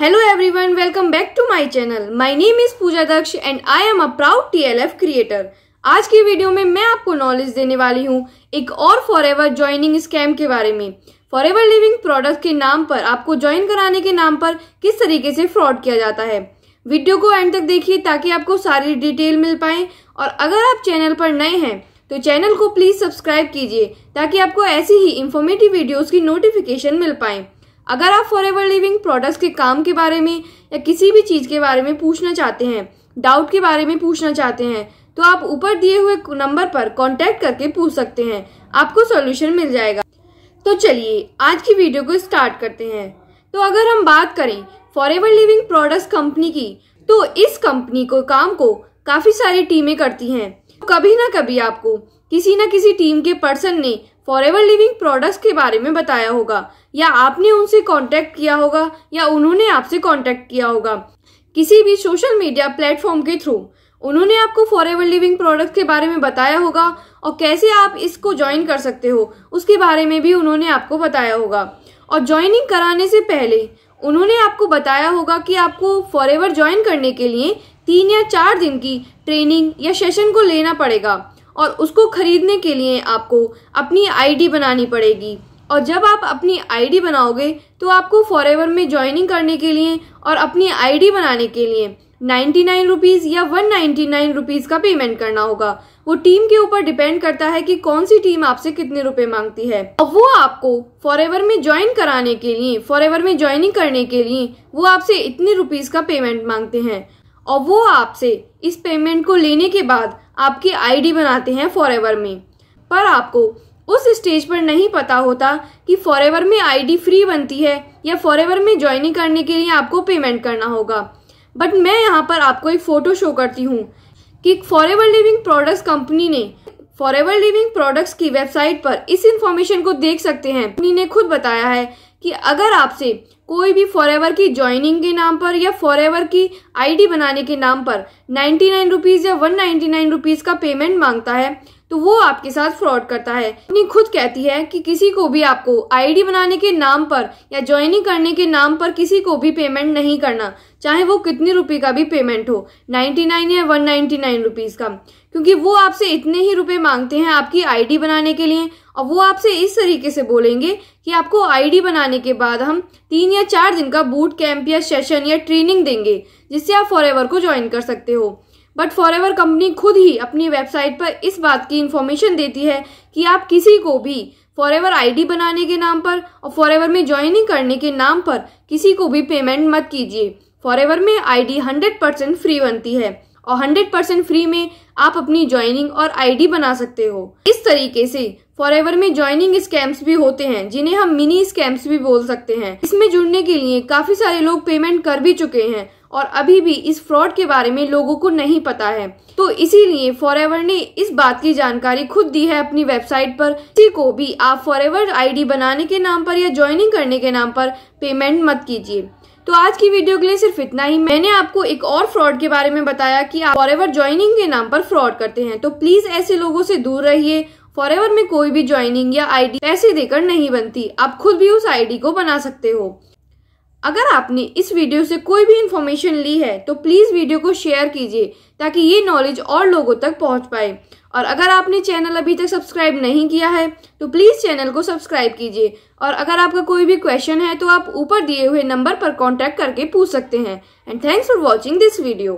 hello everyone welcome back to my channel my name is Pooja Daksh and I am a proud TLF creator आज की video में मैं आपको knowledge देने वाली हूँ एक और फॉर एवर ज्वाइनिंग स्कैम के बारे में फॉर एवर लिविंग प्रोडक्ट के नाम पर आपको ज्वाइन कराने के नाम पर किस तरीके से फ्रॉड किया जाता है वीडियो को एंड तक देखिए ताकि आपको सारी डिटेल मिल पाए और अगर आप चैनल पर नए हैं तो चैनल को प्लीज़ सब्सक्राइब कीजिए ताकि आपको ऐसी ही इन्फॉर्मेटिव वीडियोज़ की नोटिफिकेशन मिल पाए अगर आप फॉर एवर लिविंग प्रोडक्ट्स के काम के बारे में या किसी भी चीज़ के बारे में पूछना चाहते हैं डाउट के बारे में पूछना चाहते हैं तो आप ऊपर दिए हुए नंबर पर कॉन्टैक्ट करके पूछ सकते हैं आपको सोल्यूशन मिल जाएगा तो चलिए आज की वीडियो को स्टार्ट करते हैं तो अगर हम बात करें forever living products company की तो इस कंपनी को काम को काफ़ी सारी टीमें करती हैं तो कभी ना कभी आपको किसी ना किसी टीम के पर्सन ने एवर लिविंग प्रोडक्ट्स के बारे में बताया होगा या आपने उनसे कांटेक्ट किया होगा या उन्होंने आपसे कांटेक्ट किया होगा किसी भी सोशल मीडिया प्लेटफॉर्म के थ्रू उन्होंने आपको फॉरएवर लिविंग प्रोडक्ट के बारे में बताया होगा और कैसे आप इसको ज्वाइन कर सकते हो उसके बारे में भी उन्होंने आपको बताया होगा और ज्वाइनिंग कराने से पहले उन्होंने आपको बताया होगा कि आपको एवर ज्वाइन करने के लिए तीन या चार दिन की ट्रेनिंग या सेशन को लेना पड़ेगा और उसको ख़रीदने के लिए आपको अपनी आईडी बनानी पड़ेगी और जब आप अपनी आईडी बनाओगे तो आपको फॉरएवर में ज्वाइनिंग करने के लिए और अपनी आईडी बनाने के लिए नाइन्टी नाइन रुपीज़ या वन नाइन्टी नाइन रुपीज़ का पेमेंट करना होगा वो टीम के ऊपर डिपेंड करता है कि कौन सी टीम आपसे कितने रुपए मांगती है और वो आपको फॉरएवर में ज्वाइन कराने के लिए फॉरएवर में ज्वाइनिंग करने के लिए वो आपसे इतने रुपीज़ का पेमेंट मांगते हैं और वो आपसे इस पेमेंट को लेने के बाद आपकी आईडी बनाते हैं फॉर में पर आपको उस स्टेज पर नहीं पता होता कि फॉर में आईडी फ्री बनती है या फॉर में ज्वाइनिंग करने के लिए आपको पेमेंट करना होगा बट मैं यहाँ पर आपको एक फ़ोटो शो करती हूँ कि एवर लिविंग प्रोडक्ट्स कंपनी ने एवर लिविंग प्रोडक्ट्स की वेबसाइट पर इस इंफॉर्मेशन को देख सकते हैं कंपनी ने खुद बताया है कि अगर आपसे कोई भी फॉर की ज्वाइनिंग के नाम पर या फॉर की आईडी बनाने के नाम पर नाइन्टी नाइन रुपीज़ या वन नाइन्टी नाइन रुपीज़ का पेमेंट मांगता है तो वो आपके साथ फ्रॉड करता है अपनी खुद कहती है कि किसी को भी आपको आईडी बनाने के नाम पर या ज्वाइनिंग करने के नाम पर किसी को भी पेमेंट नहीं करना चाहे वो कितने रुपए का भी पेमेंट हो 99 या 199 रुपीस का क्योंकि वो आपसे इतने ही रुपए मांगते हैं आपकी आईडी बनाने के लिए और वो आपसे इस तरीके से बोलेंगे कि आपको आईडी बनाने के बाद हम तीन या चार दिन का बूट कैंप या सेशन या ट्रेनिंग देंगे जिससे आप फॉर को ज्वाइन कर सकते हो बट एवर कंपनी खुद ही अपनी वेबसाइट पर इस बात की इन्फॉर्मेशन देती है कि आप किसी को भी फॉर आईडी बनाने के नाम पर और फॉर में ज्वाइनिंग करने के नाम पर किसी को भी पेमेंट मत कीजिए फॉर में आईडी 100 परसेंट फ्री बनती है और 100 परसेंट फ्री में आप अपनी ज्वाइनिंग और आईडी बना सकते हो इस तरीके से फॉर में ज्वाइनिंग स्कैम्स भी होते हैं जिन्हें हम मिनी स्कैम्स भी बोल सकते हैं इसमें जुड़ने के लिए काफी सारे लोग पेमेंट कर भी चुके हैं और अभी भी इस फ्रॉड के बारे में लोगों को नहीं पता है तो इसीलिए फॉर ने इस बात की जानकारी खुद दी है अपनी वेबसाइट पर किसी को भी आप फॉर आईडी बनाने के नाम पर या ज्वाइनिंग करने के नाम पर पेमेंट मत कीजिए तो आज की वीडियो के लिए सिर्फ इतना ही मैंने आपको एक और फ्रॉड के बारे में बताया कि आप एवर ज्वाइनिंग के नाम पर फ्रॉड करते हैं तो प्लीज ऐसे लोगों से दूर रहिए एवर में कोई भी ज्वाइनिंग या आईडी पैसे देकर नहीं बनती आप खुद भी उस आईडी को बना सकते हो अगर आपने इस वीडियो से कोई भी इन्फॉर्मेशन ली है तो प्लीज़ वीडियो को शेयर कीजिए ताकि ये नॉलेज और लोगों तक पहुंच पाए और अगर आपने चैनल अभी तक सब्सक्राइब नहीं किया है तो प्लीज़ चैनल को सब्सक्राइब कीजिए और अगर आपका कोई भी क्वेश्चन है तो आप ऊपर दिए हुए नंबर पर कॉन्टैक्ट करके पूछ सकते हैं and thanks for watching this video